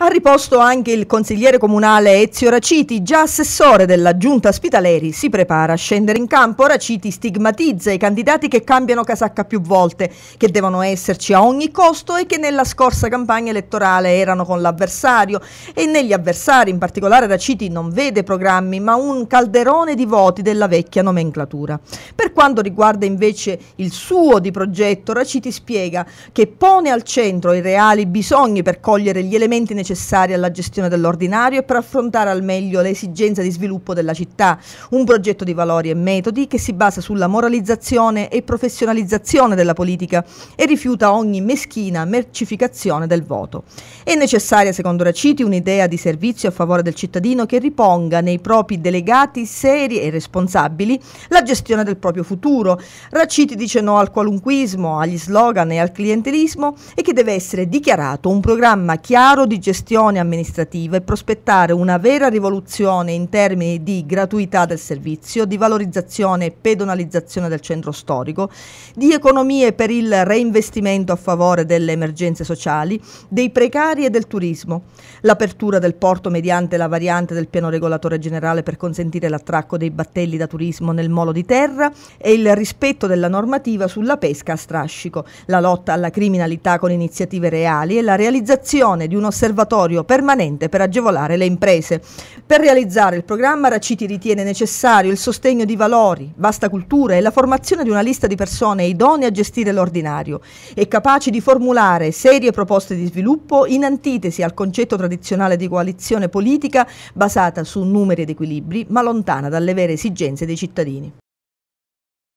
Ha riposto anche il consigliere comunale Ezio Raciti, già assessore della giunta Spitaleri, si prepara a scendere in campo. Raciti stigmatizza i candidati che cambiano casacca più volte, che devono esserci a ogni costo e che nella scorsa campagna elettorale erano con l'avversario. E negli avversari, in particolare Raciti, non vede programmi, ma un calderone di voti della vecchia nomenclatura. Per quanto riguarda invece il suo di progetto, Raciti spiega che pone al centro i reali bisogni per cogliere gli elementi necessari necessarie alla gestione dell'ordinario e per affrontare al meglio le esigenze di sviluppo della città, un progetto di valori e metodi che si basa sulla moralizzazione e professionalizzazione della politica e rifiuta ogni meschina mercificazione del voto. È necessaria, secondo Raciti, un'idea di servizio a favore del cittadino che riponga nei propri delegati seri e responsabili la gestione del proprio futuro. Raciti dice no al qualunquismo, agli slogan e al clientelismo e che deve essere dichiarato un programma chiaro di gestione gestione amministrativa e prospettare una vera rivoluzione in termini di gratuità del servizio, di valorizzazione e pedonalizzazione del centro storico, di economie per il reinvestimento a favore delle emergenze sociali, dei precari e del turismo, l'apertura del porto mediante la variante del piano regolatore generale per consentire l'attracco dei battelli da turismo nel molo di terra e il rispetto della normativa sulla pesca a strascico, la lotta alla criminalità con iniziative reali e la realizzazione di un osservatorio sanzionatorio permanente per agevolare le imprese. Per realizzare il programma Raciti ritiene necessario il sostegno di valori, vasta cultura e la formazione di una lista di persone idonee a gestire l'ordinario e capaci di formulare serie proposte di sviluppo in antitesi al concetto tradizionale di coalizione politica basata su numeri ed equilibri ma lontana dalle vere esigenze dei cittadini.